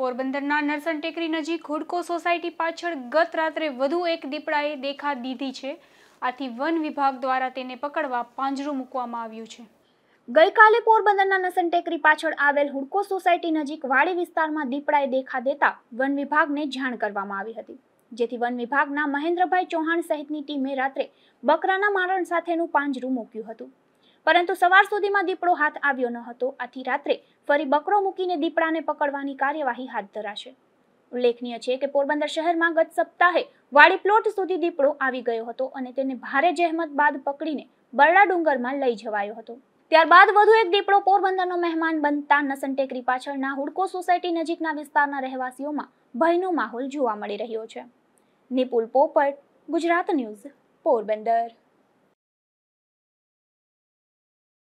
પોરબંદરના નરસન ટેકરી નજીક હુડકો સોસાયટી પાછળ ગત રાત્રે વધુ એક દીપડાએ દેખા દીધી છે આથી વન વિભાગ દ્વારા તેને પકડવા પાંજરું મૂકવામાં આવ્યું છે ગઈકાલે પોરબંદરના નસન ટેકરી પાછળ આવેલ હુડકો સોસાયટી નજીક વાડી વિસ્તારમાં દીપડાએ દેખા દેતા વન વિભાગને જાણ કરવામાં આવી હતી જેથી વન વિભાગના મહેન્દ્રભાઈ ચૌહાણ સહિતની ટીમે રાત્રે બકરાના મારણ સાથેનું પાંજરું મૂક્યું હતું પરંતુ સવાર સુધીમાં દીપડો હાથ આવ્યો ન હતો આથી રાત્રે ફરી બકરો મૂકીને દીપડાને પકડવાની કાર્યવાહી હાથ ધરાશે ઉલ્લેખનીય છે કે પોરબંદર શહેરમાં ગત સપ્તાહે વાડી પ્લોટ સુધી દીપડો આવી ગયો હતો અને તેને ભારે જહેમત બાદ પકડીને બરડા ડુંગરમાં લઈ જવાયો હતો ત્યારબાદ વધુ એક દીપડો પોરબંદરનો મહેમાન બનતા નસન ટેકરી પાછળના હુડકો સોસાયટી નજીકના વિસ્તારના રહેવાસીઓમાં ભયનો માહોલ જોવા મળી રહ્યો છે નિપુલ પોપટ ગુજરાત ન્યૂઝ પોરબંદર